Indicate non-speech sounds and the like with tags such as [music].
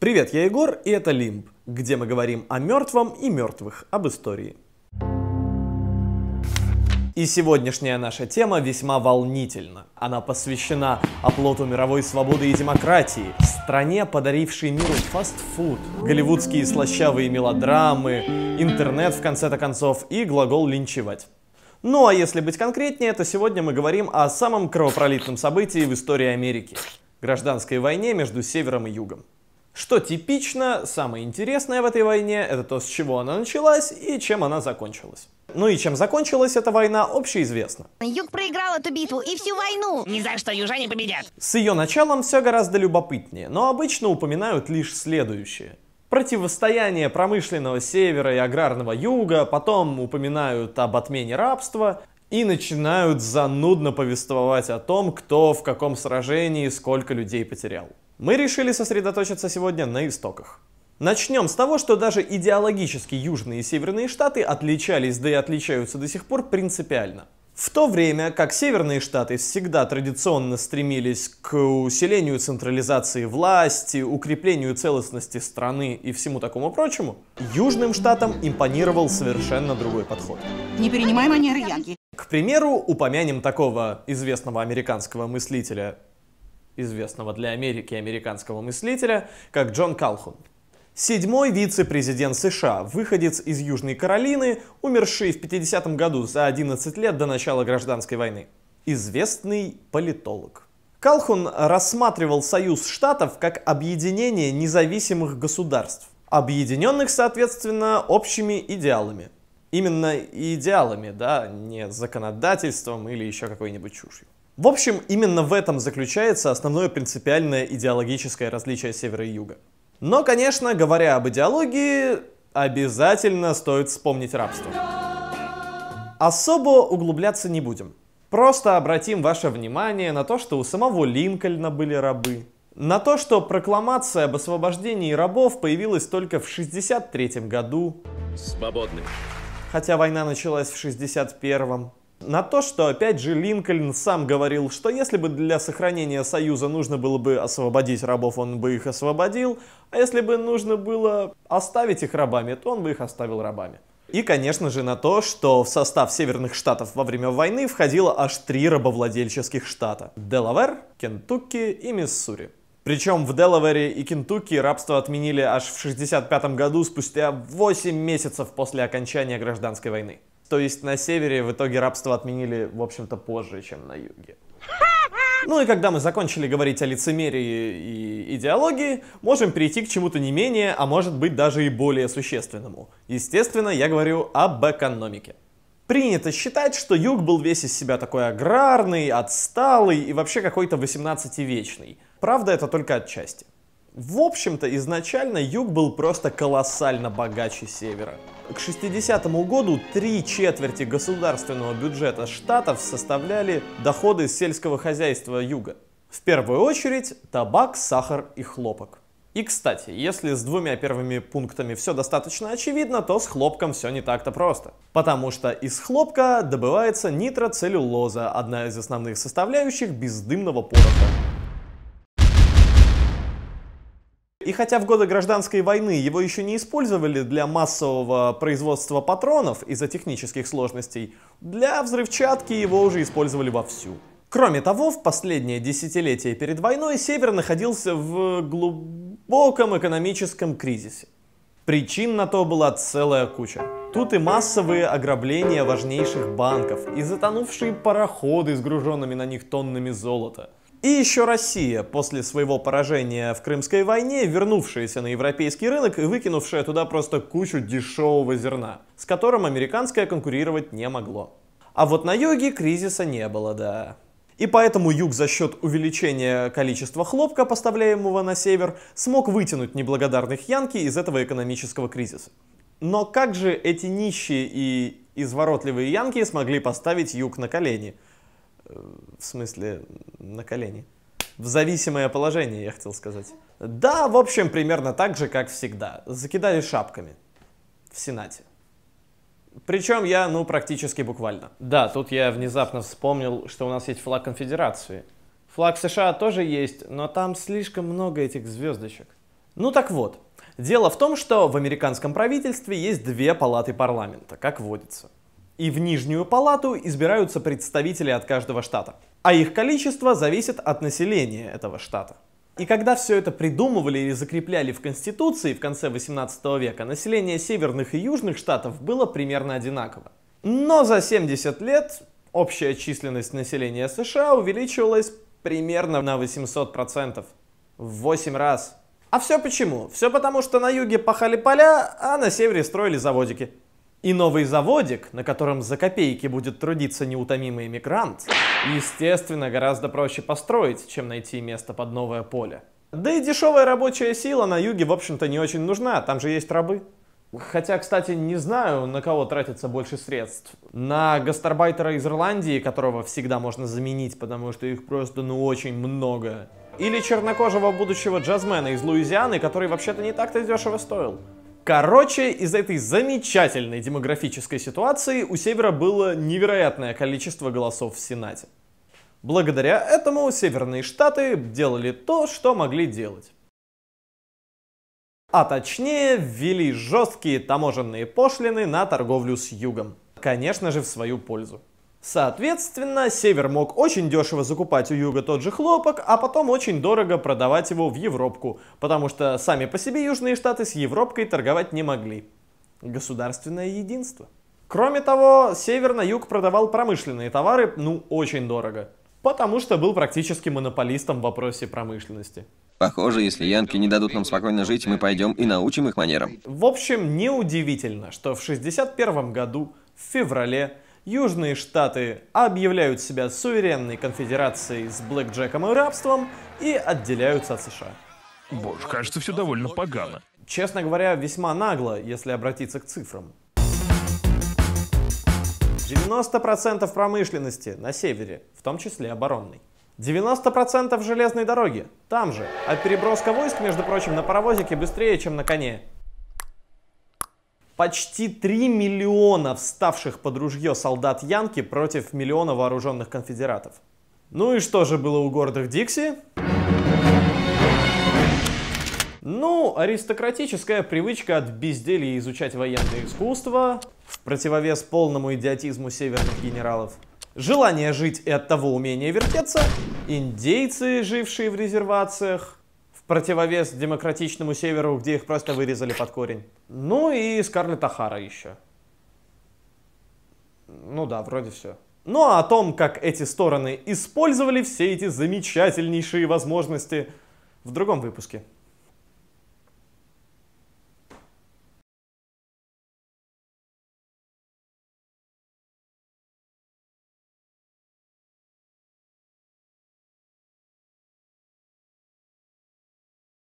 Привет, я Егор, и это Лимб, где мы говорим о мертвом и мертвых, об истории. И сегодняшняя наша тема весьма волнительна. Она посвящена оплоту мировой свободы и демократии, стране, подарившей миру фастфуд, голливудские слащавые мелодрамы, интернет в конце-то концов и глагол «линчевать». Ну а если быть конкретнее, то сегодня мы говорим о самом кровопролитном событии в истории Америки – гражданской войне между Севером и Югом. Что типично, самое интересное в этой войне – это то, с чего она началась и чем она закончилась. Ну и чем закончилась эта война, общеизвестно. Юг проиграл эту битву и всю войну. Ни за что южане победят. С ее началом все гораздо любопытнее, но обычно упоминают лишь следующее. Противостояние промышленного севера и аграрного юга, потом упоминают об отмене рабства и начинают занудно повествовать о том, кто в каком сражении сколько людей потерял. Мы решили сосредоточиться сегодня на истоках. Начнем с того, что даже идеологически южные и северные штаты отличались, да и отличаются до сих пор принципиально. В то время как северные штаты всегда традиционно стремились к усилению централизации власти, укреплению целостности страны и всему такому прочему, южным штатам импонировал совершенно другой подход. Не перенимай манеры Янки. К примеру, упомянем такого известного американского мыслителя известного для Америки американского мыслителя, как Джон Калхун. Седьмой вице-президент США, выходец из Южной Каролины, умерший в 50 году за 11 лет до начала гражданской войны. Известный политолог. Калхун рассматривал союз штатов как объединение независимых государств, объединенных, соответственно, общими идеалами. Именно идеалами, да, не законодательством или еще какой-нибудь чушью. В общем, именно в этом заключается основное принципиальное идеологическое различие севера и юга. Но, конечно, говоря об идеологии, обязательно стоит вспомнить рабство. Особо углубляться не будем. Просто обратим ваше внимание на то, что у самого Линкольна были рабы, на то, что прокламация об освобождении рабов появилась только в 63 году. Свободны. Хотя война началась в 61-м. На то, что опять же Линкольн сам говорил, что если бы для сохранения Союза нужно было бы освободить рабов, он бы их освободил, а если бы нужно было оставить их рабами, то он бы их оставил рабами. И, конечно же, на то, что в состав Северных Штатов во время войны входило аж три рабовладельческих штата – Делавер, Кентукки и Миссури. Причем в Делавере и Кентукки рабство отменили аж в 1965 году спустя 8 месяцев после окончания гражданской войны. То есть на севере в итоге рабство отменили, в общем-то, позже, чем на юге. [laughs] Ну и когда мы закончили говорить о лицемерии и идеологии, можем перейти к чему-то не менее, а может быть даже и более существенному. Естественно, я говорю об экономике. Принято считать, что юг был весь из себя такой аграрный, отсталый и вообще какой-то 18-вечный. Правда это только отчасти. В общем-то, изначально юг был просто колоссально богаче севера. К 60 году три четверти государственного бюджета штатов составляли доходы сельского хозяйства юга. В первую очередь табак, сахар и хлопок. И, кстати, если с двумя первыми пунктами все достаточно очевидно, то с хлопком все не так-то просто. Потому что из хлопка добывается нитроцеллюлоза, одна из основных составляющих бездымного пороха. И хотя в годы гражданской войны его еще не использовали для массового производства патронов из-за технических сложностей, для взрывчатки его уже использовали вовсю. Кроме того, в последнее десятилетие перед войной Север находился в глубоком экономическом кризисе. Причин на то была целая куча. Тут и массовые ограбления важнейших банков, и затонувшие пароходы с груженными на них тоннами золота – и еще Россия, после своего поражения в Крымской войне, вернувшаяся на европейский рынок и выкинувшая туда просто кучу дешевого зерна, с которым американское конкурировать не могло. А вот на юге кризиса не было, да. И поэтому юг за счет увеличения количества хлопка, поставляемого на север, смог вытянуть неблагодарных янки из этого экономического кризиса. Но как же эти нищие и изворотливые янки смогли поставить юг на колени – в смысле, на колени. В зависимое положение, я хотел сказать. Да, в общем, примерно так же, как всегда. Закидали шапками в Сенате. Причем я, ну, практически буквально. Да, тут я внезапно вспомнил, что у нас есть флаг конфедерации. Флаг США тоже есть, но там слишком много этих звездочек. Ну так вот, дело в том, что в американском правительстве есть две палаты парламента, как водится и в Нижнюю палату избираются представители от каждого штата. А их количество зависит от населения этого штата. И когда все это придумывали и закрепляли в Конституции в конце 18 века, население северных и южных штатов было примерно одинаково. Но за 70 лет общая численность населения США увеличивалась примерно на 800%. В 8 раз. А все почему? Все потому, что на юге пахали поля, а на севере строили заводики. И новый заводик, на котором за копейки будет трудиться неутомимый мигрант, естественно, гораздо проще построить, чем найти место под новое поле. Да и дешевая рабочая сила на юге, в общем-то, не очень нужна, там же есть рабы. Хотя, кстати, не знаю, на кого тратится больше средств. На гастарбайтера из Ирландии, которого всегда можно заменить, потому что их просто ну очень много. Или чернокожего будущего джазмена из Луизианы, который вообще-то не так-то дешево стоил. Короче, из этой замечательной демографической ситуации у Севера было невероятное количество голосов в Сенате. Благодаря этому северные штаты делали то, что могли делать. А точнее, ввели жесткие таможенные пошлины на торговлю с югом. Конечно же, в свою пользу. Соответственно, север мог очень дешево закупать у юга тот же хлопок, а потом очень дорого продавать его в Европку, потому что сами по себе южные штаты с Европкой торговать не могли. Государственное единство. Кроме того, север на юг продавал промышленные товары, ну, очень дорого. Потому что был практически монополистом в вопросе промышленности. Похоже, если янки не дадут нам спокойно жить, мы пойдем и научим их манерам. В общем, неудивительно, что в 61 году, в феврале, Южные штаты объявляют себя суверенной конфедерацией с блэкджеком и рабством и отделяются от США. Боже, кажется, все довольно погано. Честно говоря, весьма нагло, если обратиться к цифрам. 90% промышленности на севере, в том числе оборонной. 90% железной дороги, там же. А переброска войск, между прочим, на паровозике быстрее, чем на коне. Почти 3 миллиона вставших под ружье солдат Янки против миллиона вооруженных конфедератов. Ну и что же было у гордых Дикси? Ну, аристократическая привычка от безделия изучать военное искусство, в противовес полному идиотизму северных генералов, желание жить и от того умение вертеться, индейцы, жившие в резервациях, противовес демократичному северу, где их просто вырезали под корень. Ну и Скарлетт Ахара еще. Ну да, вроде все. Ну а о том, как эти стороны использовали все эти замечательнейшие возможности в другом выпуске.